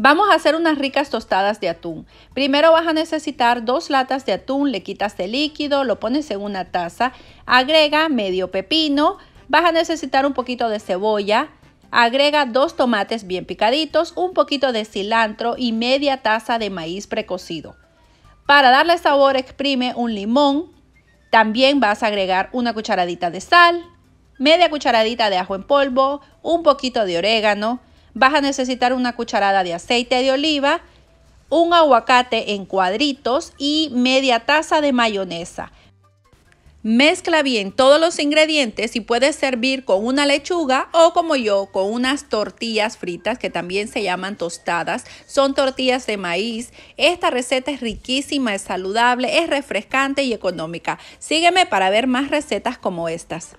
Vamos a hacer unas ricas tostadas de atún. Primero vas a necesitar dos latas de atún, le quitas el líquido, lo pones en una taza, agrega medio pepino, vas a necesitar un poquito de cebolla, agrega dos tomates bien picaditos, un poquito de cilantro y media taza de maíz precocido. Para darle sabor exprime un limón, también vas a agregar una cucharadita de sal, media cucharadita de ajo en polvo, un poquito de orégano, vas a necesitar una cucharada de aceite de oliva, un aguacate en cuadritos y media taza de mayonesa. Mezcla bien todos los ingredientes y puedes servir con una lechuga o como yo, con unas tortillas fritas que también se llaman tostadas. Son tortillas de maíz. Esta receta es riquísima, es saludable, es refrescante y económica. Sígueme para ver más recetas como estas.